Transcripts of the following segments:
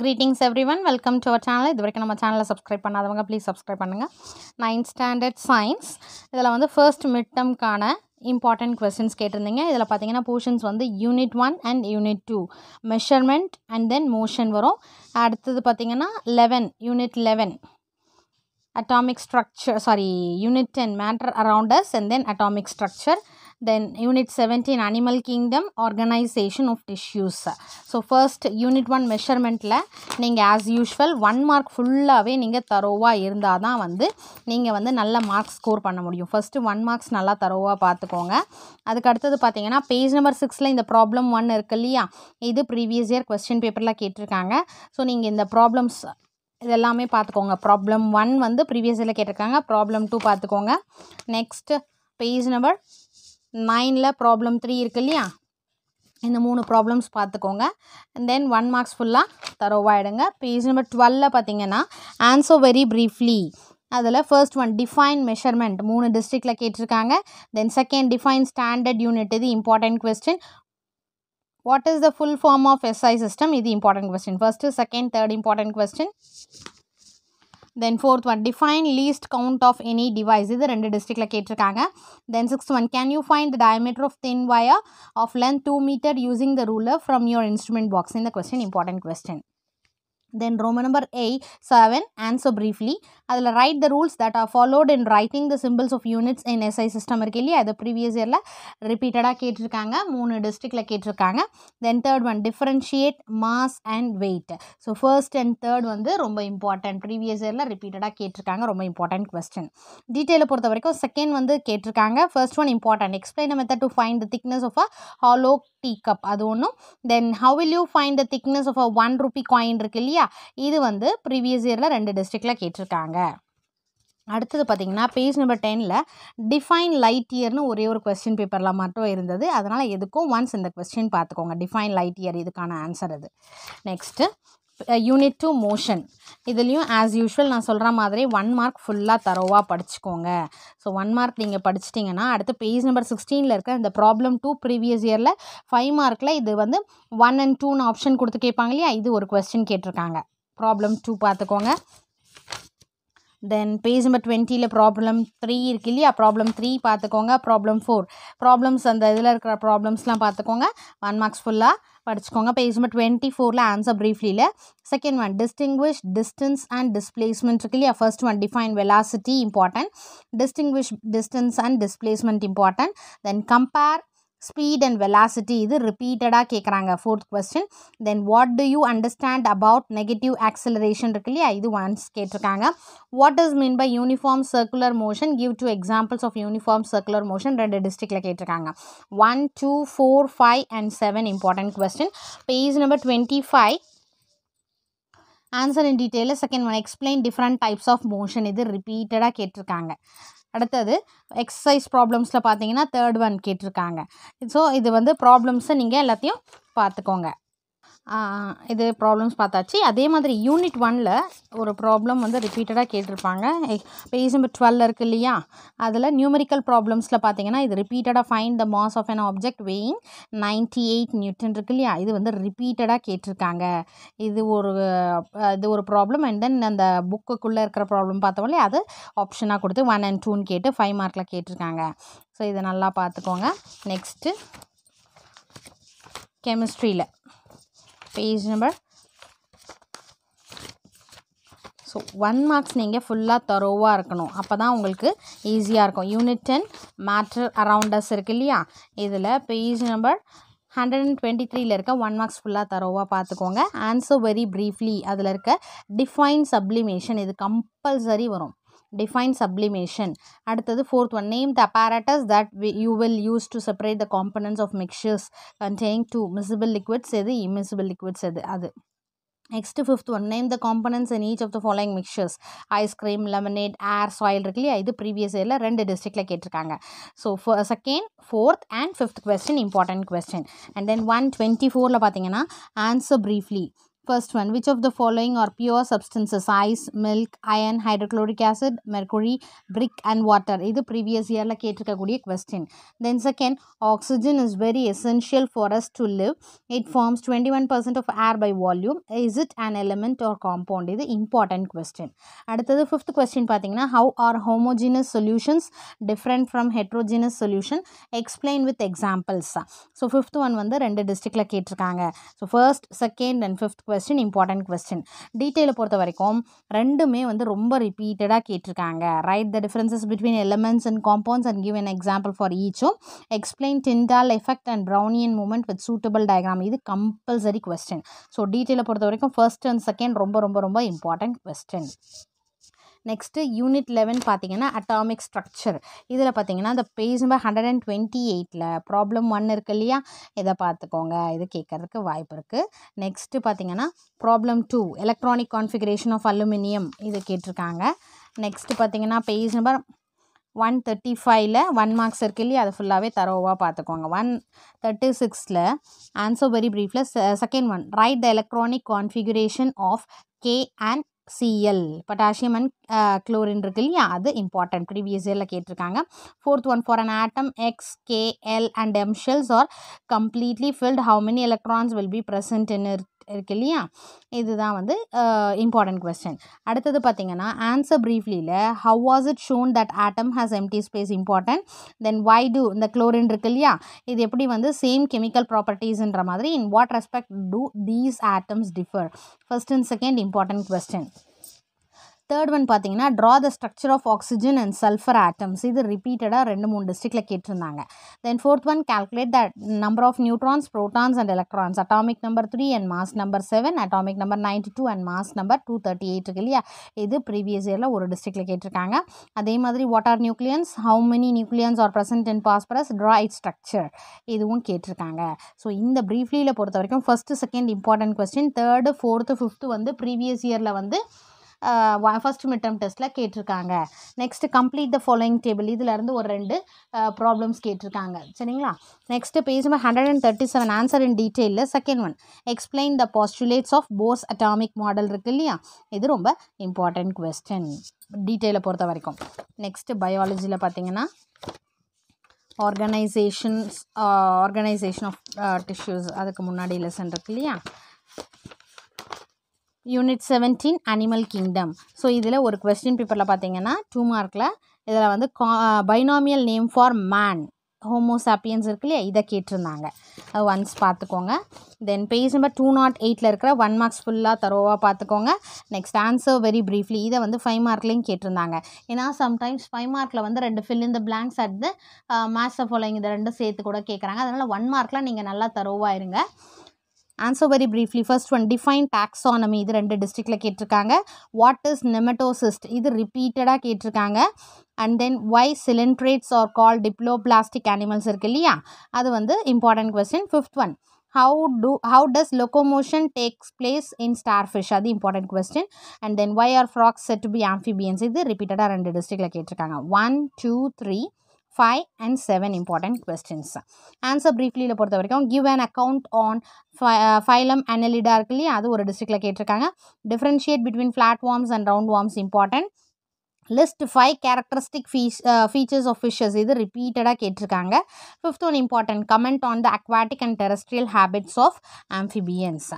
Greetings everyone welcome to our channel இது வரைக்கும் நம்ம சேனலை சப்ஸ்கிரைப் பண்ணாதவங்க ப்ளீஸ் சப்ஸ்கிரைப் பண்ணுங்கள் நைன்த் ஸ்டாண்டர்ட் சயின்ஸ் இதில் வந்து ஃபர்ஸ்ட் மிட்டம்க்கான டம்க்கான இம்பார்ட்டண்ட் கொஸ்டின்ஸ் கேட்டிருந்தீங்க இதில் பார்த்தீங்கன்னா போர்ஷன்ஸ் வந்து unit one and unit two measurement and then motion வரும் அடுத்தது பார்த்திங்கன்னா eleven unit eleven atomic structure sorry unit ten matter around us and then atomic structure Then unit 17 animal kingdom organization of tissues. So first unit 1 measurementல நீங்கள் as usual 1 mark ஃபுல்லாகவே நீங்கள் தரோவாக இருந்தால் தான் வந்து நீங்கள் வந்து நல்ல மார்க்ஸ் ஸ்கோர் பண்ண முடியும் ஃபஸ்ட்டு ஒன் மார்க்ஸ் நல்லா தரோவாக பார்த்துக்கோங்க அதுக்கு அடுத்தது பார்த்தீங்கன்னா பேஜ் நம்பர் சிக்ஸில் இந்த ப்ராப்ளம் ஒன் இருக்கு இல்லையா இது ப்ரீவியஸ் இயர் கொஸ்டின் பேப்பரில் கேட்டிருக்காங்க ஸோ நீங்கள் இந்த ப்ராப்ளம்ஸ் இதெல்லாமே பார்த்துக்கோங்க ப்ராப்ளம் ஒன் வந்து ப்ரீவியஸ் கேட்டிருக்காங்க ப்ராப்ளம் டூ பார்த்துக்கோங்க நெக்ஸ்ட்டு பேஜ் நம்பர் நைனில் ப்ராப்ளம் த்ரீ இருக்கு இல்லையா இந்த மூணு ப்ராப்ளம்ஸ் பார்த்துக்கோங்க தென் ஒன் மார்க்ஸ் ஃபுல்லாக தரோவாயிடுங்க பேஜ் நம்பர் டுவெல்ல பார்த்தீங்கன்னா ஆன்சர் வெரி ப்ரீஃப்லி அதில் ஃபர்ஸ்ட் ஒன் டிஃபைன் மெஷர்மெண்ட் மூணு டிஸ்ட்ரிக்டில் கேட்டிருக்காங்க then second define standard unit இது important question what is the full form of SI system இது important question first second third important question then fourth one define least count of any device idu rendu district like la Kanga? then sixth one can you find the diameter of thin wire of length 2 meter using the ruler from your instrument box in the question important question Then Roman number 8, 7 answer briefly. அதில் write the rules that are followed in writing the symbols of units in SI system இருக்கு இல்லையா அதை previous இயரில் ரிப்பீட்டடாக கேட்டிருக்காங்க மூணு டிஸ்ட்ரிக்டில் கேட்டிருக்காங்க then third one differentiate mass and weight so first and third வந்து ரொம்ப இம்பார்ட்டன்ட் ப்ரீவியஸ் இயரில் ரிப்பீட்டடாக கேட்டிருக்காங்க ரொம்ப இம்பார்ட்டன்ட் கொஸ்டின் டீட்டெயிலை பொறுத்த வரைக்கும் செகண்ட் வந்து கேட்டிருக்காங்க first one important explain method to find the thickness of a hollow tea cup அது ஒன்றும் then how will you find the thickness of a one rupee coin இருக்கு இல்லையா இல்லையா இது வந்து ப்ரீவியஸ் இயரில் ரெண்டு டிஸ்ட்ரிக்டில் கேட்டிருக்காங்க அடுத்தது பார்த்திங்கன்னா பேஜ் நம்பர் டெனில் டிஃபைன் லைட் இயர்னு ஒரே ஒரு கொஸ்டின் பேப்பரில் மட்டும் இருந்தது அதனால் எதுக்கும் ஒன்ஸ் இந்த கொஸ்டின் பார்த்துக்கோங்க டிஃபைன் லைட் இயர் இதுக்கான ஆன்சர் அது நெக்ஸ்ட்டு யூனிட் டூ மோஷன் இதுலேயும் ஆஸ் யூஷுவல் நான் சொல்கிற மாதிரி ஒன் மார்க் ஃபுல்லாக தரோவாக படிச்சுக்கோங்க ஸோ ஒன் மார்க் நீங்கள் படிச்சிட்டிங்கன்னா அடுத்து பேஜ் நம்பர் சிக்ஸ்டீனில் இருக்க இந்த ப்ராப்ளம் டூ ப்ரீவியஸ் இயரில் ஃபைவ் மார்க்கில் இது வந்து ஒன் அண்ட் டூன்னு ஆப்ஷன் கொடுத்து கேட்பாங்க இல்லையா இது ஒரு கொஸ்டின் கேட்டிருக்காங்க ப்ராப்ளம் டூ பார்த்துக்கோங்க தென் பேஜ் நம்பர் டுவெண்ட்டியில் ப்ராப்ளம் த்ரீ இருக்கு இல்லையா ப்ராப்ளம் த்ரீ பார்த்துக்கோங்க ப்ராப்ளம் ஃபோர் ப்ராப்ளம்ஸ் அந்த இதில் இருக்கிற ப்ராப்ளம்ஸ்லாம் பார்த்துக்கோங்க ஒன் மார்க்ஸ் ஃபுல்லாக படிச்சுக்கோங்க பேஜ் நம்பர் டுவெண்ட்டி ஃபோரில் ஆன்சர் ப்ரீஃப்லியில் second one distinguish distance and displacement இருக்கு இல்லையா first one define velocity important distinguish distance and displacement important then compare speed and velocity இது ரிப்பீட்டடாக கேட்குறாங்க fourth question then what do you understand about negative acceleration இருக்கு இல்லையா இது once கேட்டிருக்காங்க what is mean by uniform circular motion give two examples of uniform circular motion ரெண்டு டிஸ்ட்ரிக்டில் கேட்டிருக்காங்க one two four five and seven important question page number twenty five answer in detail second one explain different types of motion இது ரிப்பீட்டடாக கேட்டிருக்காங்க அடுத்தது exercise ப்ராப்ளம்ஸில் பார்த்தீங்கன்னா third one கேட்டிருக்காங்க so இது வந்து ப்ராப்ளம்ஸை நீங்கள் எல்லாத்தையும் பார்த்துக்கோங்க இது ப்ராப்ளம்ஸ் பார்த்தாச்சு அதே மாதிரி யூனிட் ஒனில் ஒரு ப்ராப்ளம் வந்து ரிப்பீட்டடாக கேட்டிருப்பாங்க பேஜ் நம்பர் டுவெல் இருக்குது இல்லையா அதில் நியூமெரிக்கல் ப்ராப்ளம்ஸில் பார்த்தீங்கன்னா இது ரிப்பீட்டடாக find the mass of an object weighing ninety eight newton இருக்கு இல்லையா இது வந்து ரிப்பீட்டடாக கேட்டிருக்காங்க இது ஒரு இது ஒரு ப்ராப்ளம் அண்ட் தென் அந்த புக்குக்குள்ளே இருக்கிற ப்ராப்ளம் பார்த்தோம் இல்லையா அது ஆப்ஷனாக கொடுத்து ஒன் அண்ட் டூன்னு கேட்டு ஃபைவ் மார்க்கில் கேட்டிருக்காங்க ஸோ இதை நல்லா பார்த்துக்கோங்க நெக்ஸ்ட்டு கெமிஸ்ட்ரியில் page number so one marks நீங்கள் ஃபுல்லாக தரோவாக இருக்கணும் அப்போ தான் உங்களுக்கு ஈஸியாக இருக்கும் யூனிட் டென் மேட்டர் அரவுண்ட் இருக்குது இல்லையா இதில் page number hundred and twenty த்ரீல இருக்க ஒன் மார்க்ஸ் ஃபுல்லாக தரோவாக பார்த்துக்கோங்க ஆன்சர் வெரி ப்ரீஃப்லி அதில் இருக்க டிஃபைன் சப்ளிமேஷன் இது கம்பல்சரி வரும் டிஃபைன் சப்ளிமேஷன் அடுத்தது fourth one name the apparatus that you will use to separate the components of mixtures containing two miscible liquids எது இமிசிபிள் லிக்விட்ஸ் எது அது next fifth one name the components in each of the following mixtures ice cream lemonade air soil இருக்கு இது previous இயரில் ரெண்டு டிஸ்ட்ரிக்டில் கேட்டிருக்காங்க so second fourth and fifth question important question and then one twenty ஃபோரில் பார்த்தீங்கன்னா answer briefly First one, which of the following are pure substances? Ice, milk, iron, hydrochloric acid, mercury, brick and water. the previous yearல கேட்டிருக்கக்கூடிய question. Then second, oxygen is very essential for us to live. It forms 21% of air by volume. Is it an element or compound? இது important question. And the fifth question பார்த்தீங்கன்னா, how are homogeneous solutions different from heterogeneous solution? Explain with examples. So fifth one வந்து two districtல கேட்டிருக்காங்க. So first, second and fifth question. Question important question டீட்டெயிலை பொறுத்த வரைக்கும் ரெண்டுமே வந்து ரொம்ப ரிப்பீட்டடாக கேட்டிருக்காங்க write the differences between elements and compounds and give an example for ஈச்சும் explain Tyndall effect and Brownian movement with suitable diagram இது கம்பல்சரி கொஸ்டின் ஸோ டீட்டெயிலை பொறுத்த வரைக்கும் ஃபர்ஸ்ட் அண்ட் செகண்ட் ரொம்ப ரொம்ப ரொம்ப important question next unit eleven பார்த்தீங்கன்னா atomic structure இதில் பார்த்தீங்கன்னா இந்த page number hundred and twenty எயிட்டில் ப்ராப்ளம் ஒன் இருக்கு இல்லையா இதை பார்த்துக்கோங்க இது கேட்குறதுக்கு வாய்ப்பு இருக்குது நெக்ஸ்ட்டு பார்த்தீங்கன்னா problem two electronic configuration of aluminium இது கேட்டிருக்காங்க நெக்ஸ்ட்டு பார்த்தீங்கன்னா பேஜ் நம்பர் ஒன் தேர்ட்டி ஃபைவ்ல ஒன் மார்க்ஸ் இருக்கு இல்லையா அதை ஃபுல்லாகவே தரோவாக பார்த்துக்கோங்க ஒன் தேர்ட்டி சிக்ஸில் ஆன்சர் வெரி ப்ரீஃபில் second one write the electronic configuration of K and Cl potassium and chlorine இருக்கு இல்லையா அது இம்பார்ட்டன்ட் ப்ரீவியஸ் இயரில் கேட்டிருக்காங்க fourth one for an atom X K L and M are completely filled how many electrons will be present in it இருக்கு இல்லையா இதுதான் வந்து important கொஸ்டின் அடுத்தது பார்த்தீங்கன்னா ஆன்சர் ப்ரீஃப்லியில் how was it shown that atom has empty space important then why do இந்த chlorine இருக்கு இல்லையா இது எப்படி வந்து சேம் கெமிக்கல் ப்ராப்பர்ட்டிஸ்ன்ற மாதிரி in what respect do these atoms differ first and second important question third one பார்த்தீங்கன்னா draw the structure of oxygen and sulphur atoms இது ரிப்பீட்டடாக ரெண்டு மூணு டிஸ்ட்ரிக்டில் கேட்டிருந்தாங்க then fourth one calculate the number of neutrons protons and electrons atomic number three and mass number seven atomic number ninety two and mass number two thirty eight இருக்கு இல்லையா இது previous இயரில் ஒரு டிஸ்ட்ரிக்டில் கேட்டிருக்காங்க அதே மாதிரி what are nucleons how many nucleons are present in phosphorus draw it structure இதுவும் கேட்டிருக்காங்க ஸோ இந்த ப்ரீஃப்லியில் பொறுத்த வரைக்கும் first second important question third fourth fifth வந்து ப்ரீவியஸ் இயரில் வந்து ஃபஸ்ட் மிட் டெஸ்ட்டில் கேட்டிருக்காங்க next complete the following table இதிலேருந்து ஒரு ரெண்டு ப்ராப்ளம்ஸ் கேட்டிருக்காங்க சரிங்களா next page number hundred and thirty seven answer in டீட்டெயிலில் second one explain the postulates of Bohr atomic model இருக்குது இல்லையா இது ரொம்ப இம்பார்ட்டண்ட் கொஸ்டின் டீட்டெயிலை பொறுத்த வரைக்கும் நெக்ஸ்ட்டு பயாலஜியில் பார்த்தீங்கன்னா ஆர்கனைசேஷன்ஸ் ஆர்கனைசேஷன் ஆஃப் டிஷ்யூஸ் அதுக்கு முன்னாடி லெசன் இருக்கு இல்லையா unit seventeen animal kingdom so இதில் ஒரு கொஸ்டின் பேப்பரில் பார்த்தீங்கன்னா டூ மார்க்கில் இதில் வந்து கா binomial name for man homo sapiens இருக்கு இல்லையா இதை கேட்டிருந்தாங்க ஒன்ஸ் பார்த்துக்கோங்க then page number two nought எயிட்டில் இருக்கிற ஒன் மார்க்ஸ் ஃபுல்லாக தரோவாக பார்த்துக்கோங்க நெக்ஸ்ட் ஆன்சர் வெரி ப்ரீஃப்லி இதை வந்து ஃபைவ் மார்க்லேயும் கேட்டிருந்தாங்க ஏன்னா சம்டைம்ஸ் ஃபைவ் மார்க்கில் வந்து ரெண்டு ஃபில் இந்த blanks at the maths following இதை ரெண்டும் சேர்த்து கூட கேட்குறாங்க அதனால் ஒன் மார்க்கில் நீங்கள் நல்லா தரோவாக இருங்க answer very briefly first one define taxonomy இது ரெண்டு டிஸ்ட்ரிக்டில் கேட்டிருக்காங்க வாட் இஸ் நெமட்டோசிஸ்ட் இது ரிப்பீட்டடாக கேட்டிருக்காங்க and then why coelenterates are called diploblastic animals இருக்குது இல்லையா அது வந்து important question fifth one how to how does locomotion takes place in starfish அது important question and then why are frogs said to be amphibians இது ரிப்பீட்டடாக ரெண்டு டிஸ்ட்ரிக்டில் கேட்டிருக்காங்க one two three five and seven important questions answer ப்ரீஃப்லியில் பொறுத்த வரைக்கும் give an account on phylum Annelida இருக்கு இல்லையா அது ஒரு டிஸ்ட்ரிக்டில் கேட்டிருக்காங்க differentiate between flat worms and round worms important list five characteristic fees features of fishes இது ரிப்பீட்டடாக கேட்டிருக்காங்க fifth one important comment on the aquatic and terrestrial habits of amphibians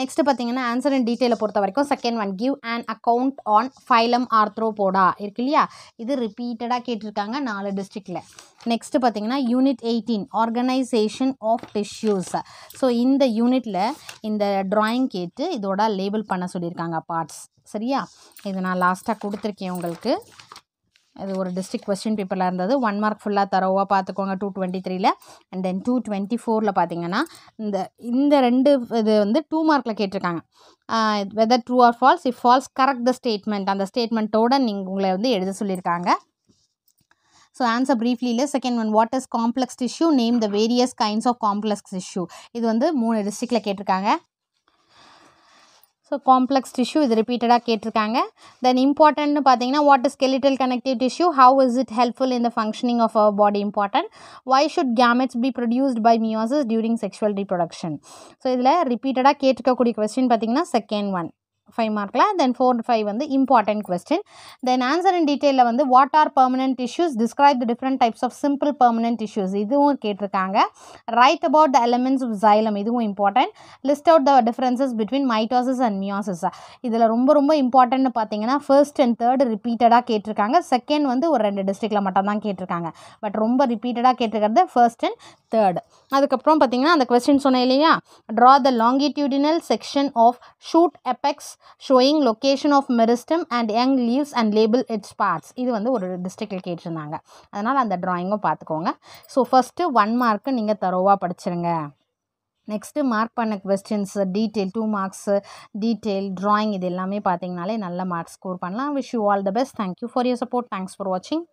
next பார்த்தீங்கன்னா ஆன்சர் அண்ட் டீட்டெயிலை பொறுத்த வரைக்கும் second one give and account on phylum Arthropoda இருக்கு இல்லையா இது ரிப்பீட்டடாக கேட்டிருக்காங்க நாலு டிஸ்ட்ரிக்டில் நெக்ஸ்ட் பார்த்தீங்கன்னா unit eighteen organisation of tissues so இந்த யூனிட்டில் இந்த ட்ராயிங் கேட்டு இதோட லேபிள் பண்ண சொல்லியிருக்காங்க பார்ட்ஸ் சரியா இது நான் லாஸ்ட்டாக கொடுத்துருக்கேன் உங்களுக்கு இது ஒரு டிஸ்ட்ரிக் கொஸ்டின் பேப்பரில் இருந்தது ஒன் மார்க் ஃபுல்லாக தரவாக பார்த்துக்கோங்க டூ டுவெண்ட்டி த்ரீல அண்ட் தென் டூ டுவெண்ட்டி ஃபோரில் பார்த்தீங்கன்னா இந்த இந்த ரெண்டு இது வந்து டூ மார்க்கில் கேட்டிருக்காங்க whether true or false if false correct the statement அந்த ஸ்டேட்மெண்ட்டோட நீங்கள் உங்களை வந்து எழுத சொல்லியிருக்காங்க ஸோ ஆன்சர் ப்ரீஃப்லியில் second one what is complex tissue name the various kinds of complex tissue இது வந்து மூணு டிஸ்ட்ரிக்டில் கேட்டிருக்காங்க ஸோ காம்ப்ளெக்ஸ் டிஷ்யூ இது ரிப்பீட்டடாக கேட்டிருக்காங்க தென் இம்பார்ட்டன்ட்னு பார்த்தீங்கன்னா what is skeletal connective tissue how is it helpful in the functioning of our body important why should gametes be produced by meiosis during sexual reproduction so இதில் ரிப்பீட்டடாக கேட்டிருக்கக்கூடிய கொஸ்டின் பார்த்தீங்கன்னா செகண்ட் ஒன் ஃபைவ் மார்க்கில் then four five வந்து important question then answer in டீட்டெயிலில் வந்து what are permanent tissues describe the different types of simple permanent tissues இதுவும் கேட்டிருக்காங்க write about the elements of xylem இதுவும் important list out the differences between mitosis and meiosis இதில் ரொம்ப ரொம்ப இம்பார்ட்டன்ட்னு பார்த்தீங்கன்னா first and third ரிப்பீட்டடாக கேட்டிருக்காங்க செகண்ட் வந்து ஒரு ரெண்டு டிஸ்ட்ரிக்டில் மட்டும்தான் கேட்டிருக்காங்க பட் ரொம்ப ரிப்பீட்டடாக கேட்டிருக்கிறது ஃபர்ஸ்ட் அண்ட் தேர்டு அதுக்கப்புறம் பார்த்தீங்கன்னா அந்த கொஸ்டின் சொன்னேன் இல்லையா draw the longitudinal section of shoot apex showing location of meristem and young leaves and label its parts இது வந்து ஒரு டிஸ்ட்ரிக்டில் கேட்டிருந்தாங்க அதனால் அந்த ட்ராயிங்கும் பார்த்துக்கோங்க ஸோ ஃபஸ்ட்டு ஒன் மார்க்கு நீங்கள் தரோவாக படிச்சிருங்க நெக்ஸ்ட்டு மார்க் பண்ண questions detail two marks detail drawing இது எல்லாமே பார்த்தீங்கனாலே நல்ல மார்க் ஸ்கோர் பண்ணலாம் wish you all the best thank you for your support thanks for வாட்சிங்